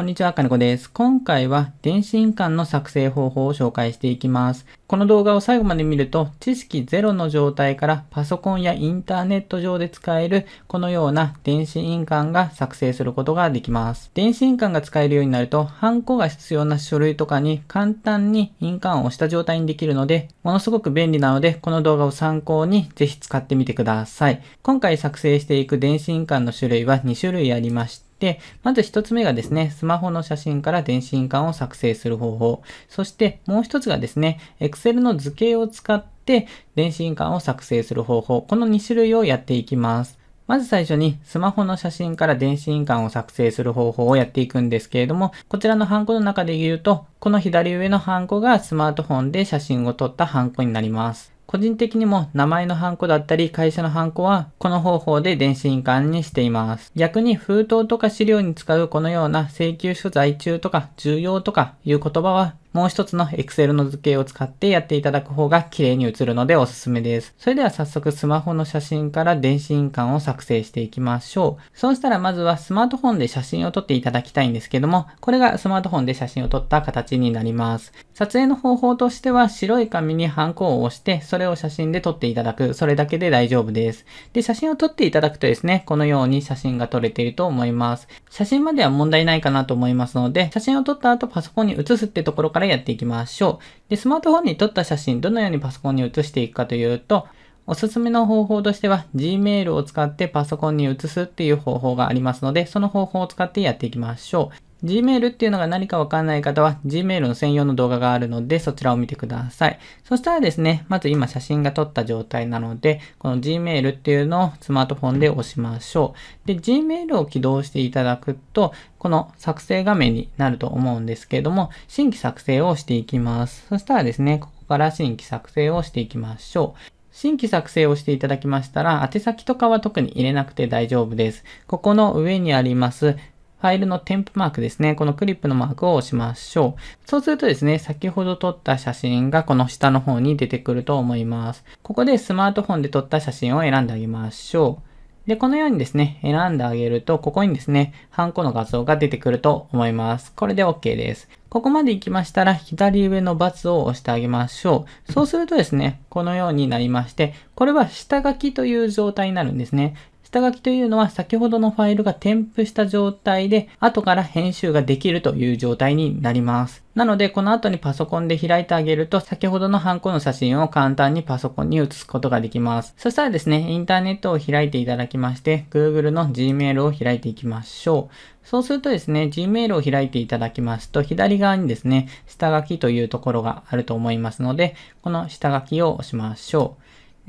こんにちは、金子です。今回は電子印鑑の作成方法を紹介していきます。この動画を最後まで見ると、知識ゼロの状態からパソコンやインターネット上で使える、このような電子印鑑が作成することができます。電子印鑑が使えるようになると、ハンコが必要な書類とかに簡単に印鑑を押した状態にできるので、ものすごく便利なので、この動画を参考にぜひ使ってみてください。今回作成していく電子印鑑の種類は2種類ありまして、で、まず1つ目がですね、スマホの写真から電子印鑑を作成する方法。そしてもう1つがですね、Excel の図形を使って電子印鑑を作成する方法。この2種類をやっていきます。まず最初にスマホの写真から電子印鑑を作成する方法をやっていくんですけれども、こちらのハンコの中で言うと、この左上のハンコがスマートフォンで写真を撮ったハンコになります。個人的にも名前のハンコだったり会社のハンコはこの方法で電子印鑑にしています。逆に封筒とか資料に使うこのような請求書在中とか重要とかいう言葉はもう一つの Excel の図形を使ってやっていただく方が綺麗に写るのでおすすめです。それでは早速スマホの写真から電子印鑑を作成していきましょう。そうしたらまずはスマートフォンで写真を撮っていただきたいんですけども、これがスマートフォンで写真を撮った形になります。撮影の方法としては白い紙にハンコを押して、それを写真で撮っていただく。それだけで大丈夫です。で、写真を撮っていただくとですね、このように写真が撮れていると思います。写真までは問題ないかなと思いますので、写真を撮った後パソコンに写すってところからからやっていきましょう。で、スマートフォンに撮った写真、どのようにパソコンに移していくかというと、おすすめの方法としては Gmail を使ってパソコンに移すっていう方法がありますので、その方法を使ってやっていきましょう。Gmail っていうのが何かわかんない方は Gmail の専用の動画があるのでそちらを見てください。そしたらですね、まず今写真が撮った状態なので、この Gmail っていうのをスマートフォンで押しましょう。で、Gmail を起動していただくと、この作成画面になると思うんですけれども、新規作成をしていきます。そしたらですね、ここから新規作成をしていきましょう。新規作成をしていただきましたら、宛先とかは特に入れなくて大丈夫です。ここの上にありますファイルの添付マークですね。このクリップのマークを押しましょう。そうするとですね、先ほど撮った写真がこの下の方に出てくると思います。ここでスマートフォンで撮った写真を選んであげましょう。で、このようにですね、選んであげると、ここにですね、ハンコの画像が出てくると思います。これで OK です。ここまで行きましたら、左上のバツを押してあげましょう。そうするとですね、このようになりまして、これは下書きという状態になるんですね。下書きというのは先ほどのファイルが添付した状態で後から編集ができるという状態になります。なので、この後にパソコンで開いてあげると、先ほどのハンコの写真を簡単にパソコンに写すことができます。そしたらですね、インターネットを開いていただきまして、Google の Gmail を開いていきましょう。そうするとですね、Gmail を開いていただきますと、左側にですね、下書きというところがあると思いますので、この下書きを押しましょう。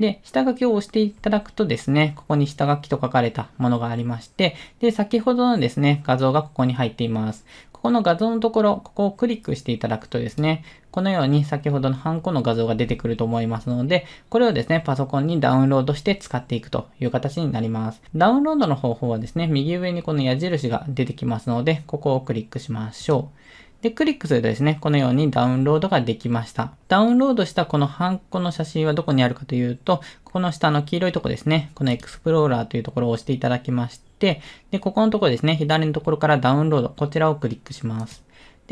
で、下書きを押していただくとですね、ここに下書きと書かれたものがありまして、で、先ほどのですね、画像がここに入っています。ここの画像のところ、ここをクリックしていただくとですね、このように先ほどのハンコの画像が出てくると思いますので、これをですね、パソコンにダウンロードして使っていくという形になります。ダウンロードの方法はですね、右上にこの矢印が出てきますので、ここをクリックしましょう。で、クリックするとですね、このようにダウンロードができました。ダウンロードしたこのハンコの写真はどこにあるかというと、この下の黄色いとこですね、このエクスプローラーというところを押していただきまして、で、ここのところですね、左のところからダウンロード、こちらをクリックします。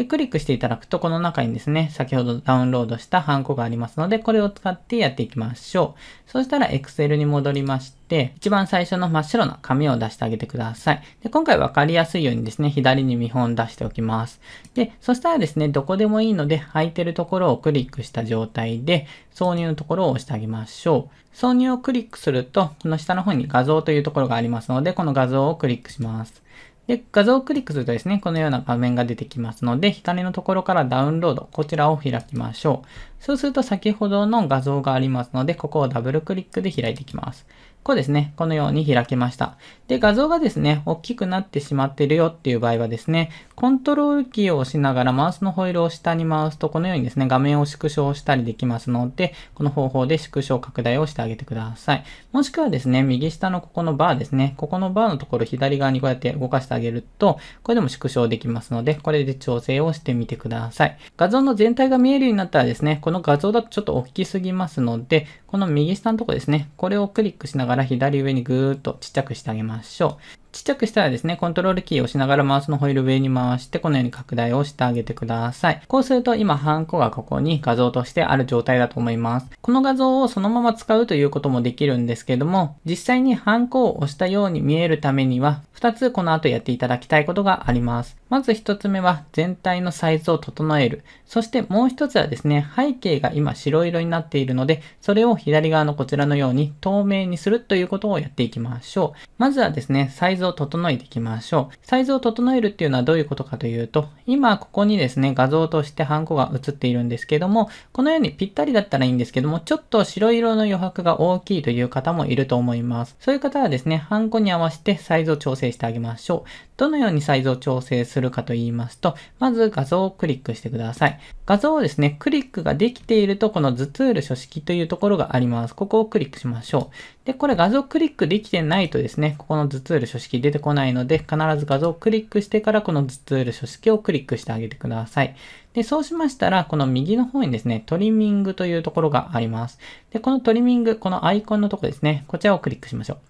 で、クリックしていただくと、この中にですね、先ほどダウンロードしたハンコがありますので、これを使ってやっていきましょう。そしたら Excel に戻りまして、一番最初の真っ白な紙を出してあげてください。で、今回わかりやすいようにですね、左に見本出しておきます。で、そしたらですね、どこでもいいので、空いてるところをクリックした状態で、挿入のところを押してあげましょう。挿入をクリックすると、この下の方に画像というところがありますので、この画像をクリックします。で、画像をクリックするとですね、このような画面が出てきますので、左のところからダウンロード、こちらを開きましょう。そうすると先ほどの画像がありますので、ここをダブルクリックで開いていきます。こうですね、このように開けました。で、画像がですね、大きくなってしまってるよっていう場合はですね、コントロールキーを押しながらマウスのホイールを下に回すと、このようにですね、画面を縮小したりできますので、この方法で縮小拡大をしてあげてください。もしくはですね、右下のここのバーですね、ここのバーのところ左側にこうやって動かしてあげると、これでも縮小できますので、これで調整をしてみてください。画像の全体が見えるようになったらですね、この画像だとちょっと大きすぎますので、この右下のところですね、これをクリックしながらがら左上にぐーっとちっちゃくしてあげましょう。ちっちゃくしたらですね、コントロールキーを押しながらマウスのホイール上に回して、このように拡大をしてあげてください。こうすると今、ハンコがここに画像としてある状態だと思います。この画像をそのまま使うということもできるんですけども、実際にハンコを押したように見えるためには、2つこの後やっていただきたいことがあります。まず1つ目は全体のサイズを整える。そしてもう1つはですね、背景が今白色になっているので、それを左側のこちらのように透明にするということをやっていきましょう。まずはですね、サイズズを整えていきましょう。サイズを整えるっていうのはどういうことかというと、今ここにですね、画像としてハンコが映っているんですけども、このようにぴったりだったらいいんですけども、ちょっと白色の余白が大きいという方もいると思います。そういう方はですね、ハンコに合わせてサイズを調整してあげましょう。どのようにサイズを調整するかと言いますと、まず画像をクリックしてください。画像をですね、クリックができていると、この図ツール書式というところがあります。ここをクリックしましょう。で、これ画像クリックできてないとですね、ここの図ツール書式出てこないので、必ず画像をクリックしてからこの図ツール書式をクリックしてあげてください。で、そうしましたら、この右の方にですね、トリミングというところがあります。で、このトリミング、このアイコンのところですね、こちらをクリックしましょう。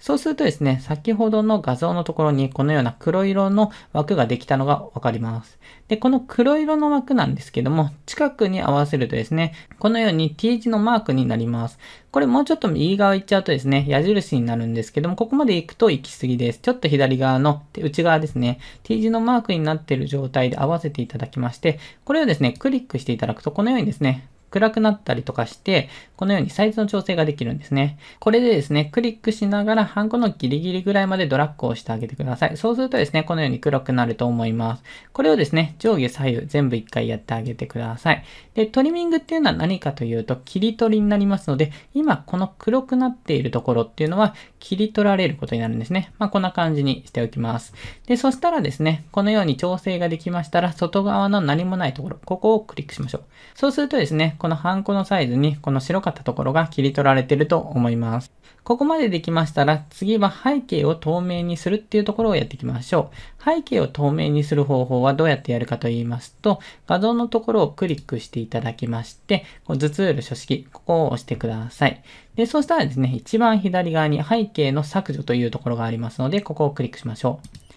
そうするとですね、先ほどの画像のところにこのような黒色の枠ができたのがわかります。で、この黒色の枠なんですけども、近くに合わせるとですね、このように T 字のマークになります。これもうちょっと右側行っちゃうとですね、矢印になるんですけども、ここまで行くと行き過ぎです。ちょっと左側の内側ですね、T 字のマークになっている状態で合わせていただきまして、これをですね、クリックしていただくと、このようにですね、暗くなったりとかして、このようにサイズの調整ができるんですね。これでですね、クリックしながらハンコのギリギリぐらいまでドラッグをしてあげてください。そうするとですね、このように黒くなると思います。これをですね、上下左右全部一回やってあげてください。で、トリミングっていうのは何かというと、切り取りになりますので、今この黒くなっているところっていうのは、切り取られることになるんですね。まあ、こんな感じにしておきます。で、そしたらですね、このように調整ができましたら、外側の何もないところ、ここをクリックしましょう。そうするとですね、このハンコのサイズにこの白かったところが切り取られてると思います。ここまでできましたら、次は背景を透明にするっていうところをやっていきましょう。背景を透明にする方法はどうやってやるかと言いますと、画像のところをクリックしていただきまして、この図ツール書式、ここを押してください。で、そうしたらですね、一番左側に背景の削除というところがありますので、ここをクリックしましょう。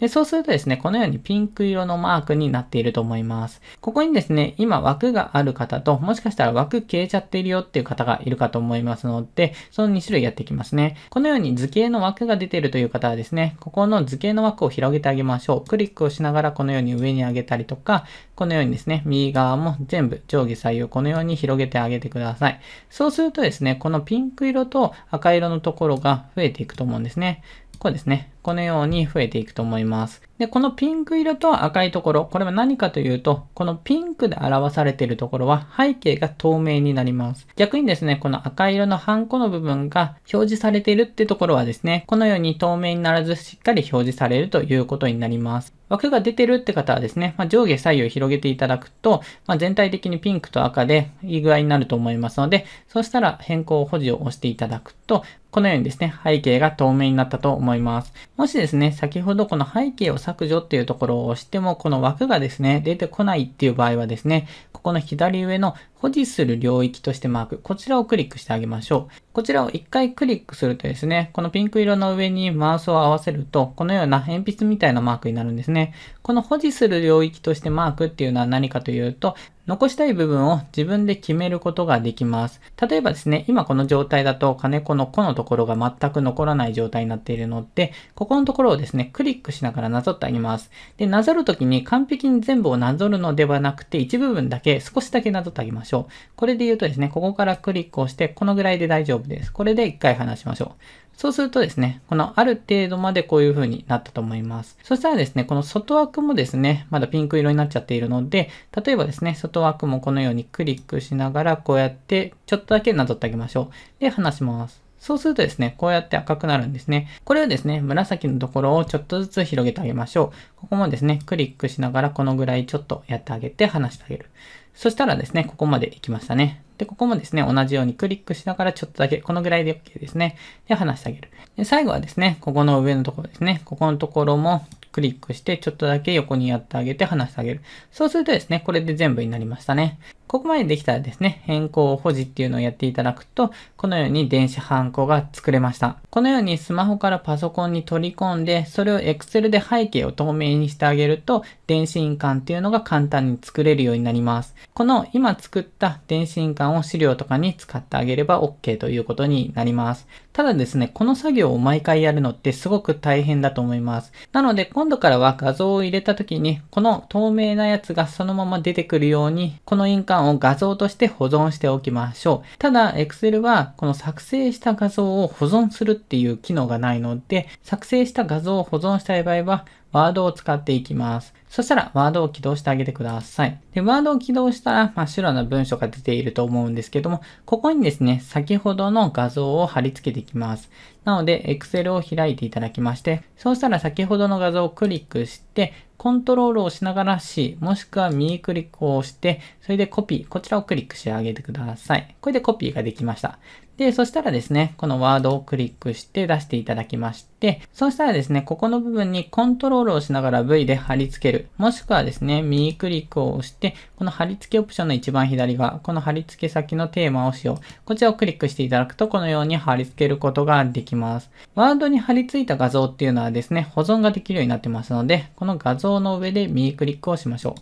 で、そうするとですね、このようにピンク色のマークになっていると思います。ここにですね、今枠がある方と、もしかしたら枠消えちゃっているよっていう方がいるかと思いますので、その2種類やっていきますね。このように図形の枠が出ているという方はですね、ここの図形の枠を広げてあげましょう。クリックをしながらこのように上に上げたりとか、このようにですね、右側も全部上下左右このように広げてあげてください。そうするとですね、このピンク色と赤色のところが増えていくと思うんですね。こうですね。このように増えていくと思います。で、このピンク色と赤いところ、これは何かというと、このピンクで表されているところは背景が透明になります。逆にですね、この赤色のハンコの部分が表示されているってところはですね、このように透明にならずしっかり表示されるということになります。枠が出てるって方はですね、まあ、上下左右広げていただくと、まあ、全体的にピンクと赤でいい具合になると思いますので、そうしたら変更保持を押していただくと、このようにですね、背景が透明になったと思います。もしですね、先ほどこの背景を削除っていうところを押しても、この枠がですね、出てこないっていう場合はですね、ここの左上の保持する領域としてマーク、こちらをクリックしてあげましょう。こちらを一回クリックするとですね、このピンク色の上にマウスを合わせると、このような鉛筆みたいなマークになるんですね。この保持する領域としてマークっていうのは何かというと、残したい部分を自分で決めることができます。例えばですね、今この状態だと金子の子のところが全く残らない状態になっているので、ここのところをですね、クリックしながらなぞってあげます。で、なぞるときに完璧に全部をなぞるのではなくて、一部分だけ、少しだけなぞってあげましょう。しょう。これで言うとですね、ここからクリックをして、このぐらいで大丈夫です。これで一回離しましょう。そうするとですね、このある程度までこういう風になったと思います。そしたらですね、この外枠もですね、まだピンク色になっちゃっているので、例えばですね、外枠もこのようにクリックしながら、こうやってちょっとだけなぞってあげましょう。で、離します。そうするとですね、こうやって赤くなるんですね。これをですね、紫のところをちょっとずつ広げてあげましょう。ここもですね、クリックしながらこのぐらいちょっとやってあげて離してあげる。そしたらですね、ここまで行きましたね。で、ここもですね、同じようにクリックしながらちょっとだけ、このぐらいで OK ですね。で、離してあげる。で、最後はですね、ここの上のところですね。ここのところもクリックして、ちょっとだけ横にやってあげて、離してあげる。そうするとですね、これで全部になりましたね。ここまでできたらですね、変更保持っていうのをやっていただくと、このように電子ハンコが作れました。このようにスマホからパソコンに取り込んで、それを Excel で背景を透明にしてあげると、電子印鑑っていうのが簡単に作れるようになります。この今作った電子印鑑を資料とかに使ってあげれば OK ということになります。ただですね、この作業を毎回やるのってすごく大変だと思います。なので今度からは画像を入れた時に、この透明なやつがそのまま出てくるように、この印鑑案を画像として保存しておきましょう。ただ、Excel はこの作成した画像を保存するっていう機能がないので、作成した画像を保存したい場合は、ワードを使っていきます。そしたら、ワードを起動してあげてください。で、ワードを起動したら、真っ白な文章が出ていると思うんですけども、ここにですね、先ほどの画像を貼り付けていきます。なので、Excel を開いていただきまして、そうしたら先ほどの画像をクリックして、コントロールをしながら C、もしくは右クリックをして、それでコピー、こちらをクリックしてあげてください。これでコピーができました。で、そしたらですね、このワードをクリックして出していただきまして、そしたらですね、ここの部分にコントロールをしながら V で貼り付ける。もしくはですね、右クリックを押して、この貼り付けオプションの一番左側、この貼り付け先のテーマを使用。こちらをクリックしていただくと、このように貼り付けることができます。ワードに貼り付いた画像っていうのはですね、保存ができるようになってますので、この画像の上で右クリックをしましょう。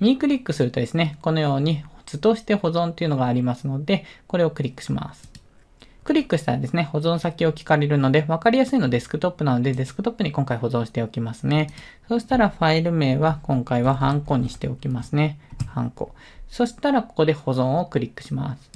右クリックするとですね、このように図として保存っていうのがありますので、これをクリックします。クリックしたらですね、保存先を聞かれるので、わかりやすいのデスクトップなので、デスクトップに今回保存しておきますね。そしたらファイル名は今回はハンコにしておきますね。ハンコ。そしたらここで保存をクリックします。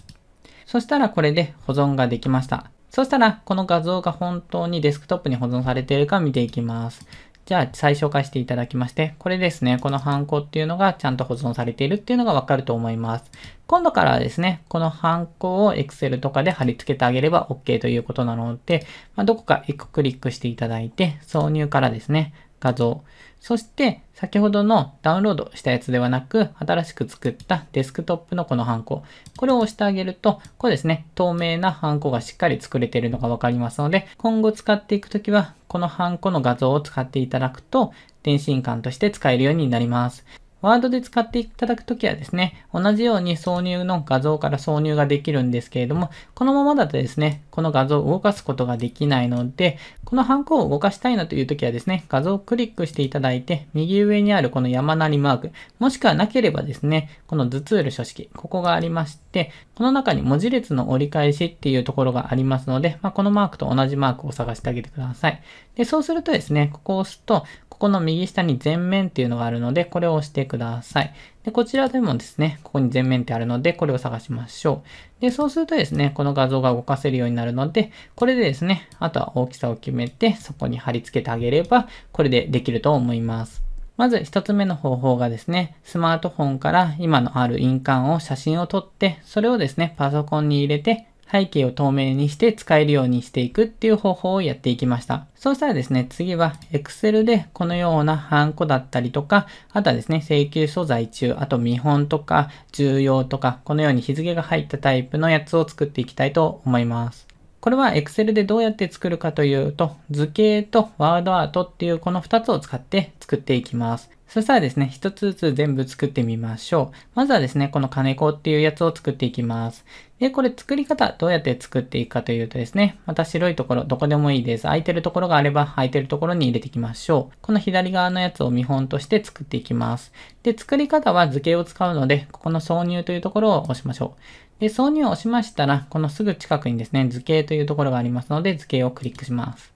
そしたらこれで保存ができました。そしたら、この画像が本当にデスクトップに保存されているか見ていきます。じゃあ初からしていただきまして、これですね、このハンコっていうのがちゃんと保存されているっていうのがわかると思います。今度からはですね、このハンコを Excel とかで貼り付けてあげれば OK ということなので、まあ、どこか1個クリックしていただいて、挿入からですね、画像、そして先ほどのダウンロードしたやつではなく新しく作ったデスクトップのこのハンコこれを押してあげるとこうですね透明なハンコがしっかり作れているのがわかりますので今後使っていくときはこのハンコの画像を使っていただくと電信管として使えるようになります。ワードで使っていただくときはですね、同じように挿入の画像から挿入ができるんですけれども、このままだとですね、この画像を動かすことができないので、このハンコを動かしたいなというときはですね、画像をクリックしていただいて、右上にあるこの山なりマーク、もしくはなければですね、この図ツール書式、ここがありまして、この中に文字列の折り返しっていうところがありますので、まあ、このマークと同じマークを探してあげてください。で、そうするとですね、ここを押すと、この右下に前面っていうのがあるので、これを押してください。で、こちらでもですね、ここに全面ってあるので、これを探しましょう。で、そうするとですね、この画像が動かせるようになるので、これでですね、あとは大きさを決めて、そこに貼り付けてあげれば、これでできると思います。まず一つ目の方法がですね、スマートフォンから今のある印鑑を写真を撮って、それをですね、パソコンに入れて、背景を透明にして使えるようにしていくっていう方法をやっていきました。そうしたらですね、次は Excel でこのようなハンコだったりとか、あとはですね、請求素材中、あと見本とか、重要とか、このように日付が入ったタイプのやつを作っていきたいと思います。これは Excel でどうやって作るかというと、図形とワードアートっていうこの2つを使って作っていきます。そしたらですね、一つずつ全部作ってみましょう。まずはですね、この金子っていうやつを作っていきます。で、これ作り方、どうやって作っていくかというとですね、また白いところ、どこでもいいです。空いてるところがあれば、空いてるところに入れていきましょう。この左側のやつを見本として作っていきます。で、作り方は図形を使うので、ここの挿入というところを押しましょう。で、挿入を押しましたら、このすぐ近くにですね、図形というところがありますので、図形をクリックします。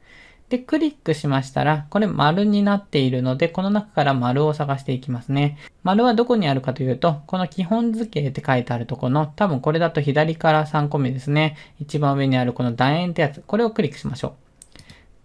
で、クリックしましたら、これ丸になっているので、この中から丸を探していきますね。丸はどこにあるかというと、この基本図形って書いてあるとこの、多分これだと左から3個目ですね。一番上にあるこの楕円ってやつ、これをクリックしましょう。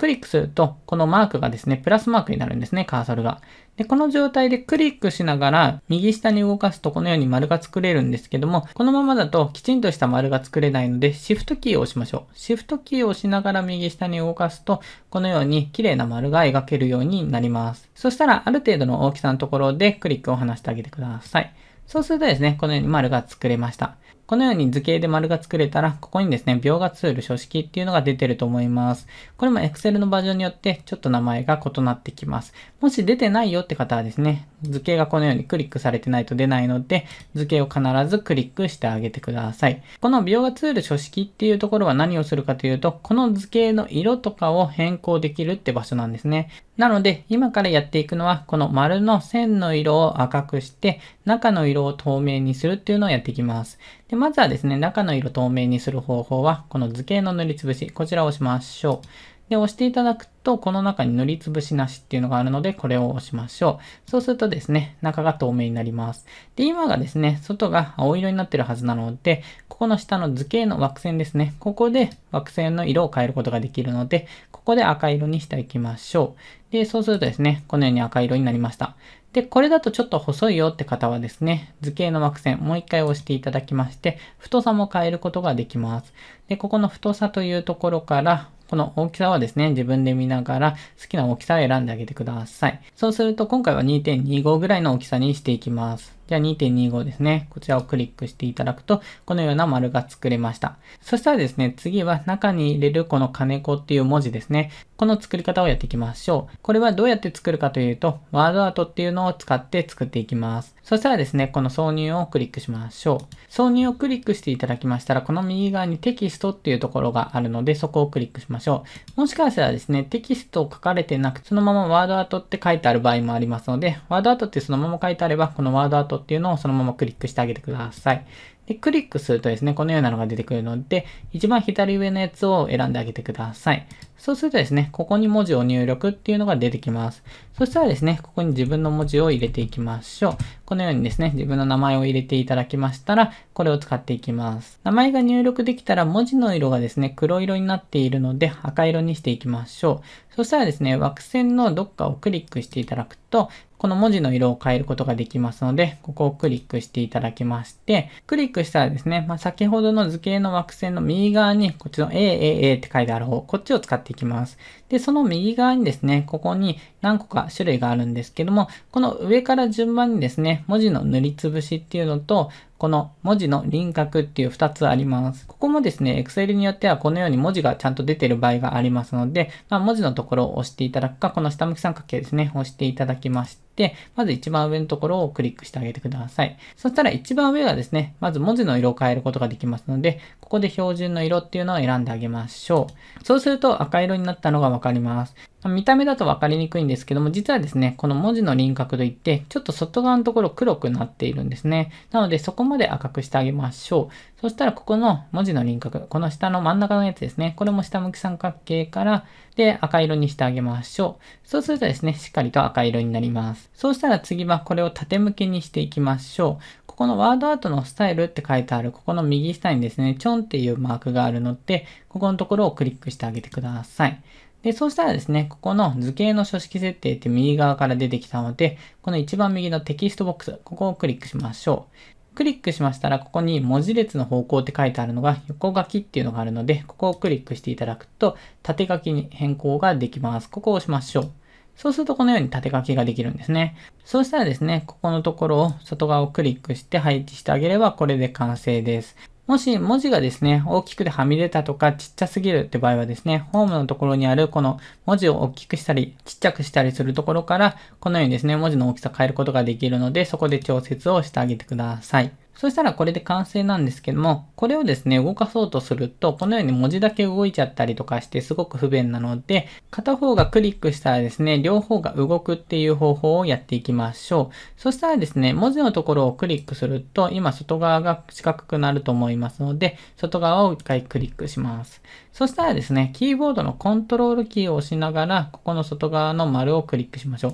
クリックすると、このマークがですね、プラスマークになるんですね、カーソルが。で、この状態でクリックしながら、右下に動かすとこのように丸が作れるんですけども、このままだときちんとした丸が作れないので、シフトキーを押しましょう。シフトキーを押しながら右下に動かすと、このように綺麗な丸が描けるようになります。そしたら、ある程度の大きさのところでクリックを離してあげてください。そうするとですね、このように丸が作れました。このように図形で丸が作れたら、ここにですね、描画ツール書式っていうのが出てると思います。これも Excel のバージョンによってちょっと名前が異なってきます。もし出てないよって方はですね、図形がこのようにクリックされてないと出ないので、図形を必ずクリックしてあげてください。この描画ツール書式っていうところは何をするかというと、この図形の色とかを変更できるって場所なんですね。なので、今からやっていくのは、この丸の線の色を赤くして、中の色を透明にするっていうのをやっていきます。で、まずはですね、中の色透明にする方法は、この図形の塗りつぶし、こちらを押しましょう。で、押していただくと、この中に塗りつぶしなしっていうのがあるので、これを押しましょう。そうするとですね、中が透明になります。で、今がですね、外が青色になってるはずなので、ここの下の図形の枠線ですね、ここで枠線の色を変えることができるので、ここで赤色にしていきましょう。で、そうするとですね、このように赤色になりました。で、これだとちょっと細いよって方はですね、図形の枠線もう一回押していただきまして、太さも変えることができます。で、ここの太さというところから、この大きさはですね、自分で見ながら好きな大きさを選んであげてください。そうすると今回は2.25ぐらいの大きさにしていきます。じゃあ2.25ですね。こちらをクリックしていただくと、このような丸が作れました。そしたらですね、次は中に入れるこの金子っていう文字ですね。この作り方をやっていきましょう。これはどうやって作るかというと、ワードアートっていうのを使って作っていきます。そしたらですね、この挿入をクリックしましょう。挿入をクリックしていただきましたら、この右側にテキストっていうところがあるので、そこをクリックしましょう。もしかしたらですね、テキストを書かれてなく、そのままワードアートって書いてある場合もありますので、ワードアートってそのまま書いてあれば、このワードアートっていうのをそのままクリックしてあげてください。で、クリックするとですね、このようなのが出てくるので、一番左上のやつを選んであげてください。そうするとですね、ここに文字を入力っていうのが出てきます。そしたらですね、ここに自分の文字を入れていきましょう。このようにですね、自分の名前を入れていただきましたら、これを使っていきます。名前が入力できたら、文字の色がですね、黒色になっているので、赤色にしていきましょう。そしたらですね、枠線のどっかをクリックしていただくと、この文字の色を変えることができますので、ここをクリックしていただきまして、クリックしたらですね、まあ、先ほどの図形の枠線の右側に、こっちの AAA って書いてある方、こっちを使ってってきます。で、その右側にですね、ここに何個か種類があるんですけども、この上から順番にですね、文字の塗りつぶしっていうのと、この文字の輪郭っていう2つあります。ここもですね、Excel によってはこのように文字がちゃんと出てる場合がありますので、まあ、文字のところを押していただくか、この下向き三角形ですね、押していただきまして、、まず一番上のところをクリックしてあげてください。そしたら一番上がですね、まず文字の色を変えることができますので、ここで標準の色っていうのを選んであげましょう。そうすると赤色になったのがわかります。見た目だと分かりにくいんですけども、実はですね、この文字の輪郭といって、ちょっと外側のところ黒くなっているんですね。なので、そこまで赤くしてあげましょう。そしたら、ここの文字の輪郭、この下の真ん中のやつですね。これも下向き三角形から、で、赤色にしてあげましょう。そうするとですね、しっかりと赤色になります。そうしたら次はこれを縦向きにしていきましょう。ここのワードアートのスタイルって書いてある、ここの右下にですね、チョンっていうマークがあるので、ここのところをクリックしてあげてください。で、そうしたらですね、ここの図形の書式設定って右側から出てきたので、この一番右のテキストボックス、ここをクリックしましょう。クリックしましたら、ここに文字列の方向って書いてあるのが横書きっていうのがあるので、ここをクリックしていただくと、縦書きに変更ができます。ここを押しましょう。そうするとこのように縦書きができるんですね。そうしたらですね、ここのところを外側をクリックして配置してあげればこれで完成です。もし文字がですね、大きくてはみ出たとかちっちゃすぎるって場合はですね、ホームのところにあるこの文字を大きくしたりちっちゃくしたりするところから、このようにですね、文字の大きさ変えることができるので、そこで調節をしてあげてください。そしたらこれで完成なんですけども、これをですね、動かそうとすると、このように文字だけ動いちゃったりとかしてすごく不便なので、片方がクリックしたらですね、両方が動くっていう方法をやっていきましょう。そしたらですね、文字のところをクリックすると、今外側が四角くなると思いますので、外側を一回クリックします。そしたらですね、キーボードのコントロールキーを押しながら、ここの外側の丸をクリックしましょう。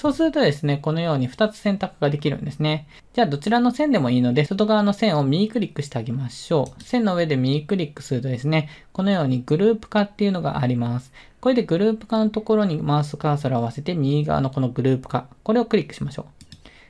そうするとですね、このように2つ選択ができるんですね。じゃあどちらの線でもいいので、外側の線を右クリックしてあげましょう。線の上で右クリックするとですね、このようにグループ化っていうのがあります。これでグループ化のところにマウスカーソルを合わせて右側のこのグループ化、これをクリックしましょう。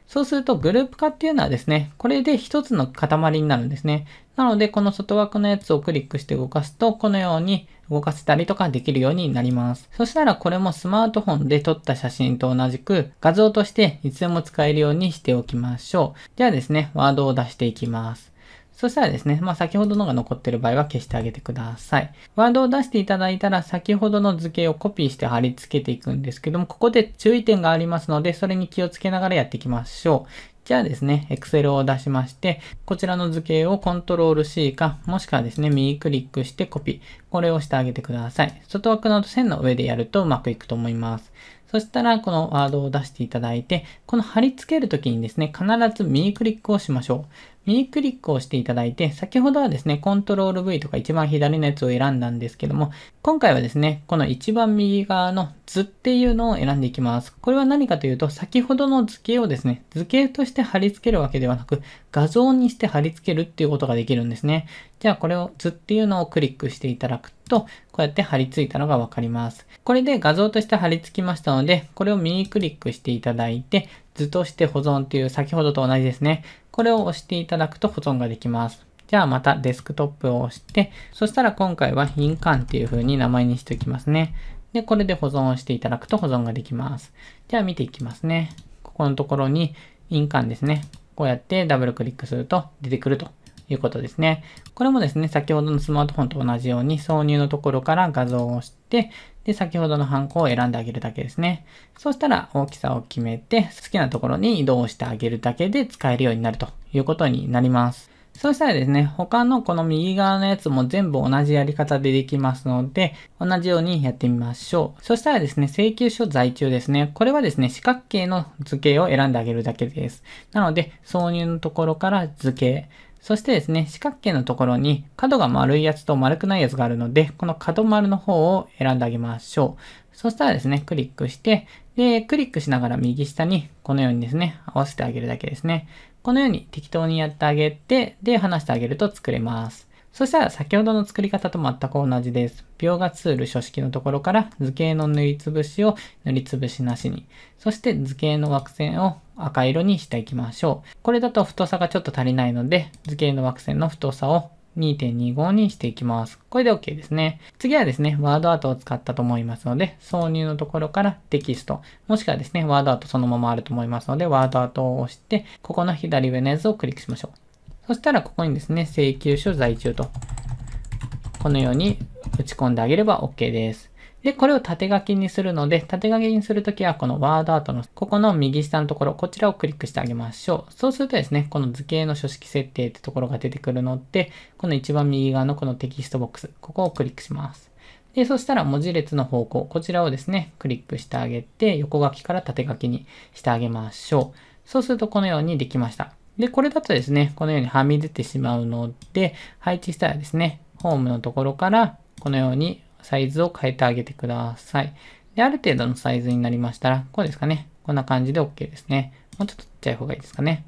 そうするとグループ化っていうのはですね、これで一つの塊になるんですね。なので、この外枠のやつをクリックして動かすと、このように動かせたりとかできるようになります。そしたらこれもスマートフォンで撮った写真と同じく画像としていつでも使えるようにしておきましょう。ではですね、ワードを出していきます。そしたらですね、まあ、先ほどのが残ってる場合は消してあげてください。ワードを出していただいたら先ほどの図形をコピーして貼り付けていくんですけども、ここで注意点がありますので、それに気をつけながらやっていきましょう。じゃあですね、Excel を出しまして、こちらの図形を Ctrl-C か、もしくはですね、右クリックしてコピー。これをしてあげてください。外枠の線の上でやるとうまくいくと思います。そしたら、このワードを出していただいて、この貼り付けるときにですね、必ず右クリックをしましょう。右クリックをしていただいて、先ほどはですね、コントロール V とか一番左のやつを選んだんですけども、今回はですね、この一番右側の図っていうのを選んでいきます。これは何かというと、先ほどの図形をですね、図形として貼り付けるわけではなく、画像にして貼り付けるっていうことができるんですね。じゃあこれを図っていうのをクリックしていただくと、こうやって貼り付いたのがわかります。これで画像として貼り付きましたので、これを右クリックしていただいて、図として保存という先ほどと同じですね。これを押していただくと保存ができます。じゃあまたデスクトップを押して、そしたら今回は印鑑っていう風に名前にしておきますね。で、これで保存をしていただくと保存ができます。じゃあ見ていきますね。ここのところに印鑑ですね。こうやってダブルクリックすると出てくるということですね。これもですね、先ほどのスマートフォンと同じように挿入のところから画像を押して、で、先ほどのハンコを選んであげるだけですね。そうしたら大きさを決めて、好きなところに移動してあげるだけで使えるようになるということになります。そしたらですね、他のこの右側のやつも全部同じやり方でできますので、同じようにやってみましょう。そしたらですね、請求書在中ですね。これはですね、四角形の図形を選んであげるだけです。なので、挿入のところから図形、そしてですね、四角形のところに角が丸いやつと丸くないやつがあるので、この角丸の方を選んであげましょう。そしたらですね、クリックして、で、クリックしながら右下にこのようにですね、合わせてあげるだけですね。このように適当にやってあげて、で、離してあげると作れます。そしたら先ほどの作り方と全く同じです。描画ツール書式のところから図形の塗りつぶしを塗りつぶしなしに、そして図形の枠線を赤色にしていきましょう。これだと太さがちょっと足りないので、図形の枠線の太さを2.25にしていきます。これで OK ですね。次はですね、ワードアートを使ったと思いますので、挿入のところからテキスト、もしくはですね、ワードアートそのままあると思いますので、ワードアートを押して、ここの左上のやつをクリックしましょう。そしたらここにですね、請求書在中と、このように打ち込んであげれば OK です。で、これを縦書きにするので、縦書きにするときは、このワードアートの、ここの右下のところ、こちらをクリックしてあげましょう。そうするとですね、この図形の書式設定ってところが出てくるので、この一番右側のこのテキストボックス、ここをクリックします。で、そしたら文字列の方向、こちらをですね、クリックしてあげて、横書きから縦書きにしてあげましょう。そうするとこのようにできました。で、これだとですね、このようにはみ出てしまうので、配置したらですね、ホームのところからこのようにサイズを変えてあげてください。で、ある程度のサイズになりましたら、こうですかね。こんな感じで OK ですね。もうちょっとちっちゃい方がいいですかね。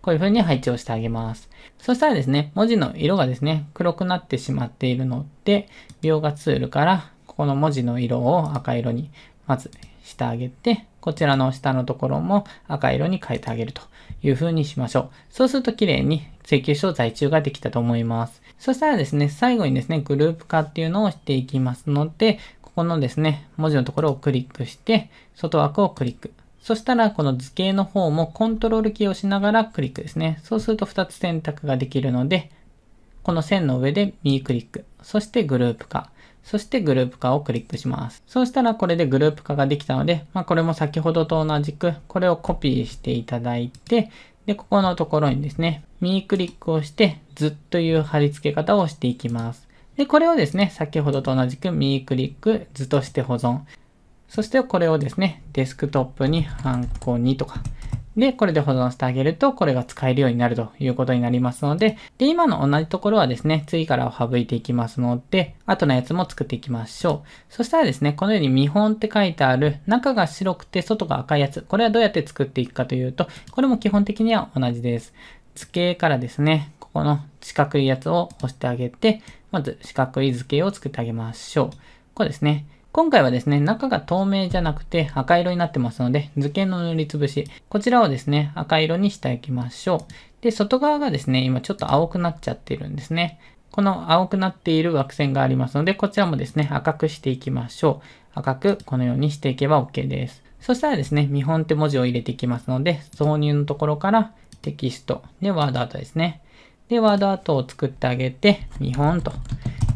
こういう風に配置をしてあげます。そしたらですね、文字の色がですね、黒くなってしまっているので、描画ツールから、ここの文字の色を赤色に、まずしてあげて、こちらの下のところも赤色に変えてあげるという風にしましょう。そうすると綺麗に請求書在中ができたと思います。そしたらですね、最後にですね、グループ化っていうのをしていきますので、ここのですね、文字のところをクリックして、外枠をクリック。そしたら、この図形の方もコントロールキーをしながらクリックですね。そうすると2つ選択ができるので、この線の上で右クリック。そしてグループ化。そしてグループ化をクリックします。そうしたらこれでグループ化ができたので、まあ、これも先ほどと同じく、これをコピーしていただいて、で、ここのところにですね、右クリックをして、図という貼り付け方をしていきます。で、これをですね、先ほどと同じく右クリック、図として保存。そしてこれをですね、デスクトップにハンコ2とか、で、これで保存してあげると、これが使えるようになるということになりますので、で、今の同じところはですね、次からを省いていきますので、後のやつも作っていきましょう。そしたらですね、このように見本って書いてある、中が白くて外が赤いやつ、これはどうやって作っていくかというと、これも基本的には同じです。図形からですね、ここの四角いやつを押してあげて、まず四角い図形を作ってあげましょう。こうですね。今回はですね、中が透明じゃなくて赤色になってますので、図形の塗りつぶし、こちらをですね、赤色にしていきましょう。で、外側がですね、今ちょっと青くなっちゃってるんですね。この青くなっている枠線がありますので、こちらもですね、赤くしていきましょう。赤くこのようにしていけば OK です。そしたらですね、見本って文字を入れていきますので、挿入のところからテキスト、で、ワードアートですね。で、ワードアートを作ってあげて、見本と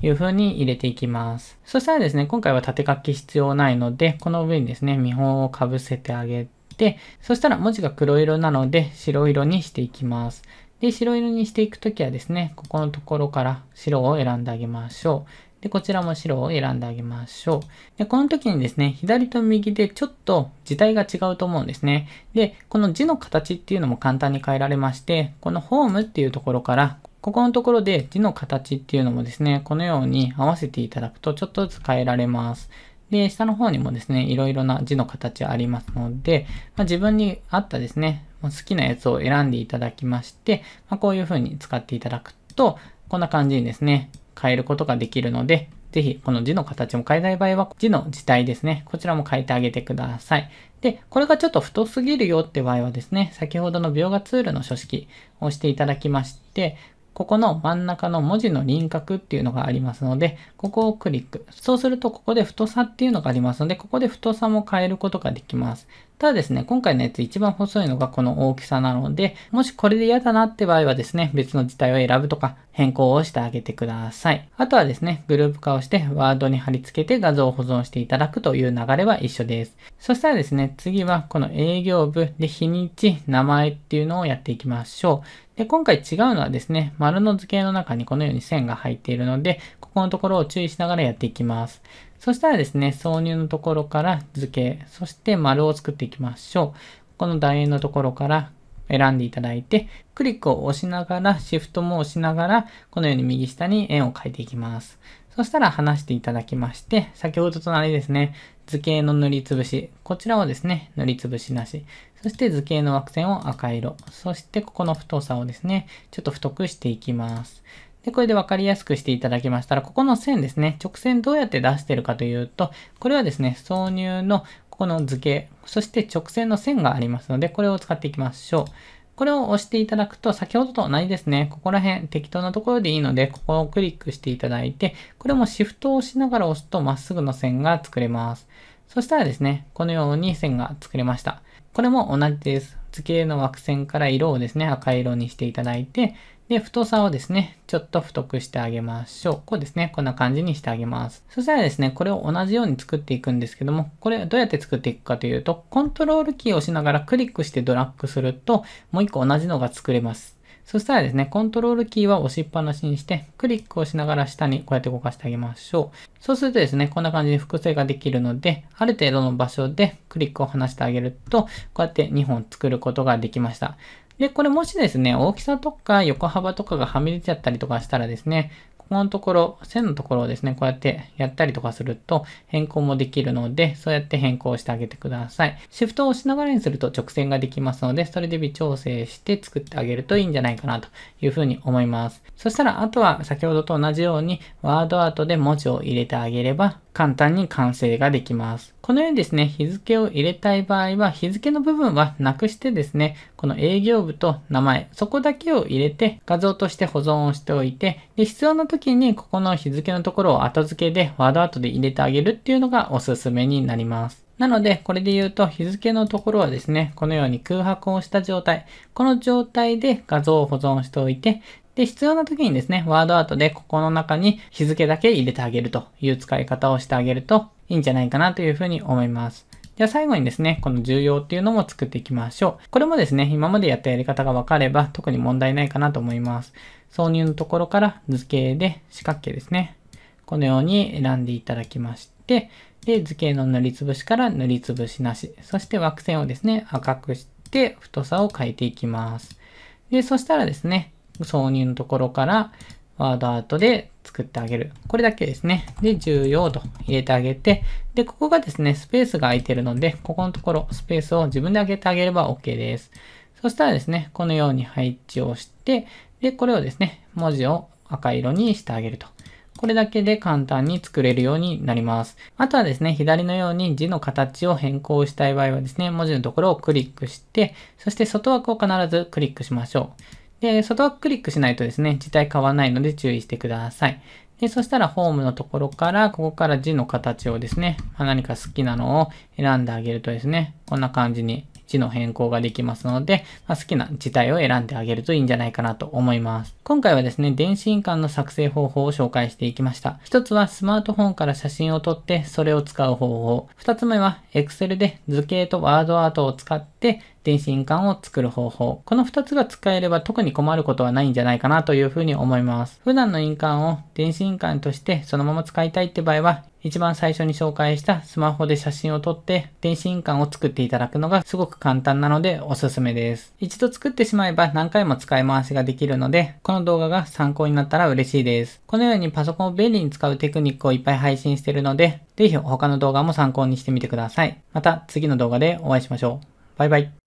いう風に入れていきます。そしたらですね、今回は縦書き必要ないので、この上にですね、見本をかぶせてあげて、そしたら文字が黒色なので白色にしていきます。で、白色にしていくときはですね、ここのところから白を選んであげましょう。で、こちらも白を選んであげましょう。で、この時にですね、左と右でちょっと字体が違うと思うんですね。で、この字の形っていうのも簡単に変えられまして、このホームっていうところから、ここのところで字の形っていうのもですね、このように合わせていただくとちょっとずつ変えられます。で、下の方にもですね、いろいろな字の形ありますので、まあ、自分に合ったですね、好きなやつを選んでいただきまして、まあ、こういう風に使っていただくと、こんな感じにですね、変えることができるので、ぜひこの字の形も変えたい場合は字の字体ですね。こちらも変えてあげてください。で、これがちょっと太すぎるよって場合はですね、先ほどの描画ツールの書式をしていただきまして、ここの真ん中の文字の輪郭っていうのがありますので、ここをクリック。そうすると、ここで太さっていうのがありますので、ここで太さも変えることができます。ただですね、今回のやつ一番細いのがこの大きさなので、もしこれで嫌だなって場合はですね、別の字体を選ぶとか変更をしてあげてください。あとはですね、グループ化をしてワードに貼り付けて画像を保存していただくという流れは一緒です。そしたらですね、次はこの営業部で日にち、名前っていうのをやっていきましょう。で、今回違うのはですね、丸の図形の中にこのように線が入っているので、ここのところを注意しながらやっていきます。そしたらですね、挿入のところから図形、そして丸を作っていきましょう。この楕円のところから選んでいただいて、クリックを押しながら、シフトも押しながら、このように右下に円を描いていきます。そしたら離していただきまして、先ほどと同ですね、図形の塗りつぶし、こちらをですね、塗りつぶしなし、そして図形の枠線を赤色、そしてここの太さをですね、ちょっと太くしていきます。で、これで分かりやすくしていただきましたら、ここの線ですね、直線どうやって出してるかというと、これはですね、挿入のここの図形、そして直線の線がありますので、これを使っていきましょう。これを押していただくと、先ほどと同じですね、ここら辺適当なところでいいので、ここをクリックしていただいて、これもシフトを押しながら押すとまっすぐの線が作れます。そしたらですね、このように線が作れました。これも同じです。図形の枠線から色をですね、赤色にしていただいて、で、太さをですね、ちょっと太くしてあげましょう。こうですね、こんな感じにしてあげます。そしたらですね、これを同じように作っていくんですけども、これどうやって作っていくかというと、コントロールキーを押しながらクリックしてドラッグすると、もう一個同じのが作れます。そしたらですね、コントロールキーは押しっぱなしにして、クリックをしながら下にこうやって動かしてあげましょう。そうするとですね、こんな感じで複製ができるので、ある程度の場所でクリックを離してあげると、こうやって2本作ることができました。で、これもしですね、大きさとか横幅とかがはみ出ちゃったりとかしたらですね、ここのところ、線のところをですね、こうやってやったりとかすると変更もできるので、そうやって変更してあげてください。シフトを押しながらにすると直線ができますので、それで微調整して作ってあげるといいんじゃないかなというふうに思います。そしたら、あとは先ほどと同じように、ワードアートで文字を入れてあげれば、簡単に完成ができます。このようにですね、日付を入れたい場合は、日付の部分はなくしてですね、この営業部と名前、そこだけを入れて画像として保存をしておいて、で必要な時にここの日付のところを後付けでワードアートで入れてあげるっていうのがおすすめになります。なので、これで言うと日付のところはですね、このように空白をした状態。この状態で画像を保存しておいて、で、必要な時にですね、ワードアートでここの中に日付だけ入れてあげるという使い方をしてあげるといいんじゃないかなというふうに思います。じゃあ最後にですね、この重要っていうのも作っていきましょう。これもですね、今までやったやり方が分かれば特に問題ないかなと思います。挿入のところから図形で四角形ですね。このように選んでいただきまして、で、図形の塗りつぶしから塗りつぶしなし、そして枠線をですね、赤くして太さを変えていきます。で、そしたらですね、挿入のところからワードアートで作ってあげる。これだけですね。で、重要度入れてあげて、で、ここがですね、スペースが空いてるので、ここのところ、スペースを自分で開けてあげれば OK です。そしたらですね、このように配置をして、で、これをですね、文字を赤色にしてあげると。これだけで簡単に作れるようになります。あとはですね、左のように字の形を変更したい場合はですね、文字のところをクリックして、そして外枠を必ずクリックしましょう。で、外クリックしないとですね、字体変わらないので注意してください。で、そしたらホームのところから、ここから字の形をですね、ま何か好きなのを選んであげるとですね、こんな感じに字の変更ができますので、まあ、好きな字体を選んであげるといいんじゃないかなと思います。今回はですね、電子印鑑の作成方法を紹介していきました。一つはスマートフォンから写真を撮ってそれを使う方法。二つ目は Excel で図形とワードアートを使って、電子印鑑を作る方法。この2つが使えれば特に困ることはないんじゃないかなというふうに思います。普段の印鑑を電子印鑑としてそのまま使いたいって場合は、一番最初に紹介したスマホで写真を撮って電子印鑑を作っていただくのがすごく簡単なのでおすすめです。一度作ってしまえば何回も使い回しができるので、この動画が参考になったら嬉しいです。このようにパソコンを便利に使うテクニックをいっぱい配信してるので、ぜひ他の動画も参考にしてみてください。また次の動画でお会いしましょう。バイバイ。